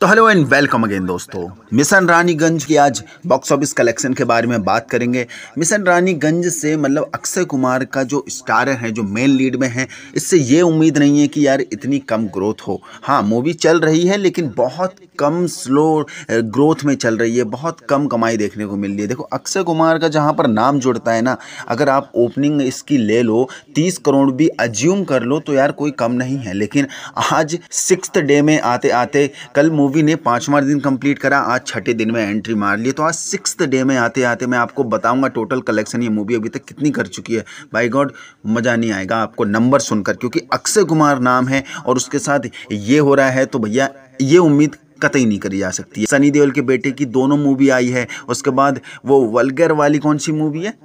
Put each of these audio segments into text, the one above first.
तो hello and welcome again दोस्तों Mission Raniganj की आज बॉक्स ऑफिस कलेक्शन के बारे में बात करेंगे मिशन रानीगंज से मतलब अक्षय कुमार का जो स्टार है जो मेन लीड में है इससे ये उम्मीद नहीं है कि यार इतनी कम ग्रोथ हो हाँ मूवी चल रही है लेकिन बहुत कम स्लो ग्रोथ में चल रही है बहुत कम कमाई देखने को मिल रही है देखो अक्षय कुमार का जहाँ पर नाम जुड़ता है ना अगर आप ओपनिंग इसकी ले लो तीस करोड़ भी अज्यूम कर लो तो यार कोई कम नहीं है लेकिन आज सिक्स डे में आते आते कल मूवी ने पाँचवा दिन कंप्लीट करा आज छठे दिन में एंट्री मार ली तो आज सिक्स डे में आते आते मैं आपको बताऊंगा टोटल कलेक्शन ये मूवी अभी तक कितनी कर चुकी है बाई गॉड मज़ा नहीं आएगा आपको नंबर सुनकर क्योंकि अक्षय कुमार नाम है और उसके साथ ये हो रहा है तो भैया ये उम्मीद कतई नहीं करी जा सकती है सनी देओल के बेटे की दोनों मूवी आई है उसके बाद वो वलगर वाली कौन सी मूवी है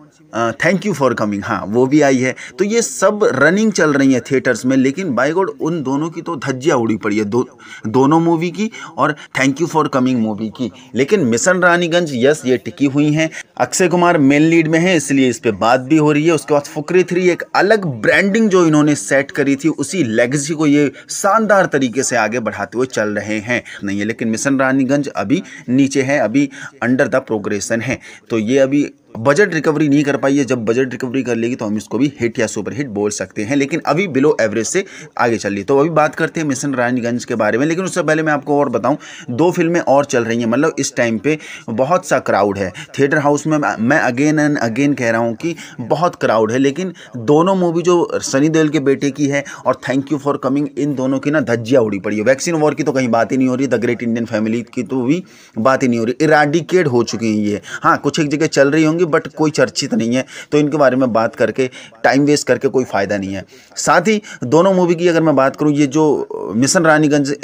थैंक यू फॉर कमिंग हाँ वो भी आई है तो ये सब रनिंग चल रही है थिएटर्स में लेकिन बाई गॉड उन दोनों की तो धज्जियाँ उड़ी पड़ी है दो, दोनों मूवी की और thank you for coming movie की लेकिन मिशन रानीगंज यस ये टिकी हुई हैं अक्षय कुमार मेन लीड में है इसलिए इस पर बात भी हो रही है उसके बाद फुकरी थ्री एक अलग ब्रांडिंग जो इन्होंने सेट करी थी उसी लेगजी को ये शानदार तरीके से आगे बढ़ाते हुए चल रहे हैं नहीं है लेकिन मिशन रानीगंज अभी नीचे है अभी अंडर द प्रोग्रेसन है तो ये अभी बजट रिकवरी नहीं कर पाई है जब बजट रिकवरी कर लेगी तो हम इसको भी हिट या सुपर हिट बोल सकते हैं लेकिन अभी बिलो एवरेज से आगे चल रही तो अभी बात करते हैं मिशन रानीगंज के बारे में लेकिन उससे पहले मैं आपको और बताऊं दो फिल्में और चल रही हैं मतलब इस टाइम पे बहुत सा क्राउड है थिएटर हाउस में मैं अगेन एंड अगेन कह रहा हूँ कि बहुत क्राउड है लेकिन दोनों मूवी जो सनी देओल के बेटे की है और थैंक यू फॉर कमिंग इन दोनों की ना धज्जिया उड़ी पड़ी है वैक्सीन वॉर की तो कहीं बात ही नहीं हो रही द ग्रेट इंडियन फैमिली की तो भी बात ही नहीं हो रही इराडिकेट हो चुकी हैं ये हाँ कुछ एक जगह चल रही होंगी होगी बट कोई चर्चित नहीं है तो इनके बारे में बात करके टाइम वेस्ट करके कोई फ़ायदा नहीं है साथ ही दोनों मूवी की अगर मैं बात करूँ ये जो uh, मिशन रानीगंज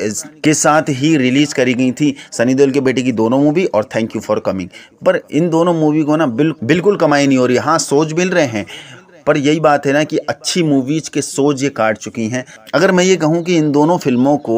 के साथ ही रिलीज़ करी गई थी सनी देओल के बेटे की दोनों मूवी और थैंक यू फॉर कमिंग पर इन दोनों मूवी को ना बिल्कुल कमाई नहीं हो रही हाँ सोच मिल रहे हैं पर यही बात है ना कि अच्छी मूवीज़ के सोच ये काट चुकी हैं अगर मैं ये कहूँ कि इन दोनों फिल्मों को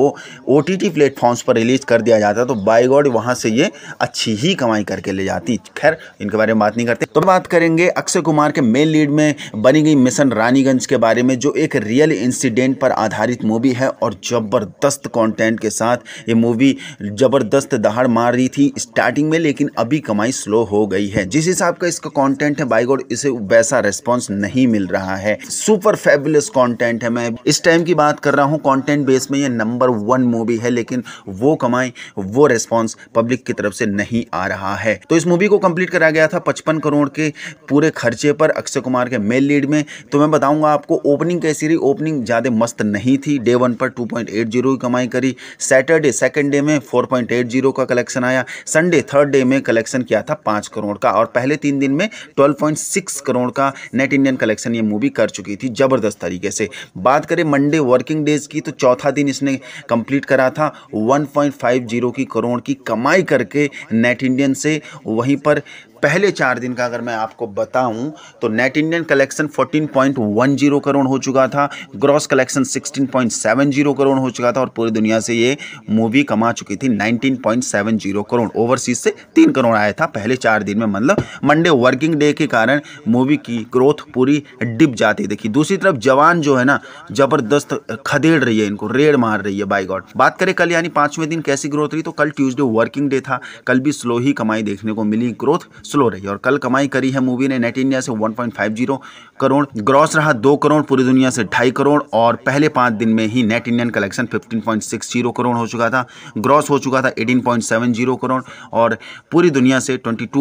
ओ टी टी प्लेटफॉर्म्स पर रिलीज़ कर दिया जाता तो बाई गॉड वहाँ से ये अच्छी ही कमाई करके ले जाती खैर इनके बारे में बात नहीं करते तो बात करेंगे अक्षय कुमार के मेन लीड में बनी गई मिशन रानीगंज के बारे में जो एक रियल इंसिडेंट पर आधारित मूवी है और ज़बरदस्त कॉन्टेंट के साथ ये मूवी ज़बरदस्त दहाड़ मार रही थी स्टार्टिंग में लेकिन अभी कमाई स्लो हो गई है जिस हिसाब का इसका कॉन्टेंट है बाई गॉड इसे वैसा रेस्पॉन्स नहीं ही मिल रहा है सुपर फेबुलस कंटेंट है मैं इस टाइम की बात कर रहा हूँ कंटेंट बेस में ये नंबर वन मूवी है लेकिन वो कमाई वो रेस्पॉन्स पब्लिक की तरफ से नहीं आ रहा है तो इस मूवी को कंप्लीट करा गया था पचपन करोड़ के पूरे खर्चे पर अक्षय कुमार के मेल लीड में तो मैं बताऊंगा आपको ओपनिंग कैसी रही ओपनिंग ज़्यादा मस्त नहीं थी डे वन पर 2.80 की कमाई करी सैटरडे सेकेंड डे में 4.80 का कलेक्शन आया संडे थर्ड डे में कलेक्शन किया था पाँच करोड़ का और पहले तीन दिन में 12.6 करोड़ का नेट इंडियन कलेक्शन ये मूवी कर चुकी थी ज़बरदस्त तरीके से बात करें मंडे वर्किंग डेज की तो चौथा दिन इसने कंप्लीट करा था 1.50 की करोड़ की कमाई करके नेट इंडियन से वहीं पर पहले चार दिन का अगर मैं आपको बताऊं तो नेट इंडियन कलेक्शन 14.10 करोड़ हो चुका था ग्रॉस कलेक्शन 16.70 करोड़ हो चुका था और पूरी दुनिया से ये मूवी कमा चुकी थी 19.70 करोड़ ओवरसीज से तीन करोड़ आया था पहले चार दिन में मतलब मंडे वर्किंग डे के कारण मूवी की ग्रोथ पूरी डिप जाती देखी दूसरी तरफ जवान जो है ना जबरदस्त खदेड़ रही है इनको रेड मार रही है बाई गॉड बात करें कल यानी पांचवें दिन कैसी ग्रोथ रही तो कल ट्यूजडे वर्किंग डे था कल भी स्लो ही कमाई देखने को मिली ग्रोथ स्लो रही और कल कमाई करी है मूवी ने नेट इंडिया से 1.50 करोड़ ग्रॉस रहा दो करोड़ पूरी दुनिया से ढाई करोड़ और पहले पाँच दिन में ही नेट इंडियन कलेक्शन 15.60 करोड़ हो चुका था ग्रॉस हो चुका था 18.70 करोड़ और पूरी दुनिया से 22.20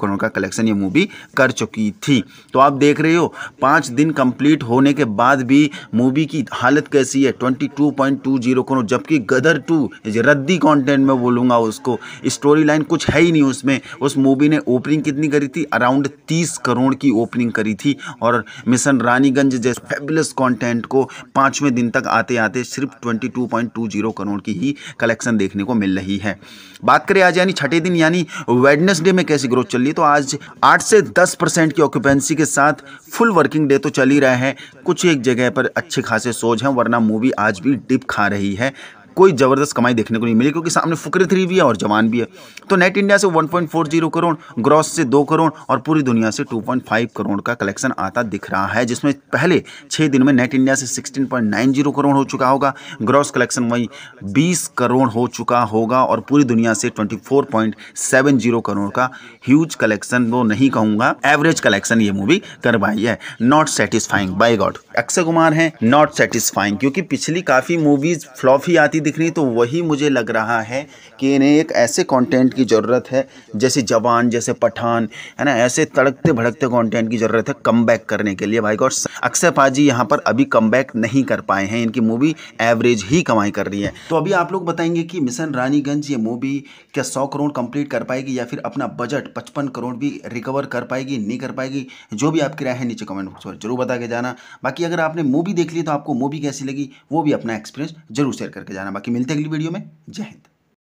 करोड़ का कलेक्शन ये मूवी कर चुकी थी तो आप देख रहे हो पाँच दिन कंप्लीट होने के बाद भी मूवी की हालत कैसी है ट्वेंटी करोड़ जबकि गदर टू रद्दी कॉन्टेंट में बोलूँगा उसको स्टोरी लाइन कुछ है ही नहीं उसमें उस मूवी बॉबी ने ओपनिंग कितनी करी थी अराउंड तीस करोड़ की ओपनिंग करी थी और मिशन रानीगंज जैसे फेबुलस कॉन्टेंट को पाँचवें दिन तक आते आते सिर्फ ट्वेंटी करोड़ की ही कलेक्शन देखने को मिल रही है बात करें आज यानी छठे दिन यानी वेडनेसडे में कैसी ग्रोथ चल रही है तो आज आठ से दस परसेंट की ऑक्यूपेंसी के साथ फुल वर्किंग डे तो चल ही रहा है कुछ एक जगह पर अच्छे खासे सोच हैं वरना मूवी आज भी डिप खा रही है कोई ज़बरदस्त कमाई देखने को नहीं मिली क्योंकि सामने फुकरे थ्री भी है और जवान भी है तो नेट इंडिया से 1.40 करोड़ ग्रॉस से 2 करोड़ और पूरी दुनिया से 2.5 करोड़ का कलेक्शन आता दिख रहा है जिसमें पहले छः दिन में नेट इंडिया से 16.90 करोड़ हो चुका होगा ग्रॉस कलेक्शन वही बीस करोड़ हो चुका होगा और पूरी दुनिया से 24.70 करोड़ का ह्यूज कलेक्शन वो नहीं कहूँगा एवरेज कलेक्शन ये मूवी करवाई है not satisfying by god Akshay Kumar हैं नॉट सेटिस्फाइंग क्योंकि पिछली काफ़ी मूवीज़ फ्लॉप ही आती दिख रही तो वही मुझे लग रहा है कि इन्हें एक ऐसे कंटेंट की ज़रूरत है जैसे जवान जैसे पठान है ना ऐसे तड़कते भड़कते कंटेंट की ज़रूरत है कम करने के लिए भाई और अक्षय पाजी यहाँ पर अभी कम नहीं कर पाए हैं इनकी मूवी एवरेज ही कमाई कर रही है तो अभी आप लोग बताएंगे कि मिशन रानीगंज ये मूवी क्या सौ करोड़ कंप्लीट कर पाएगी या फिर अपना बजट पचपन करोड़ भी रिकवर कर पाएगी नहीं कर पाएगी जो भी आपकी राय है नीचे कमेंट बॉक्स पर जरूर बता के जाना बाकी अगर आपने मूवी देख ली तो आपको मूवी कैसी लगी वो भी अपना एक्सपीरियंस जरूर शेयर करके जाना बाकी मिलते हैं अगली वीडियो में जय हिंद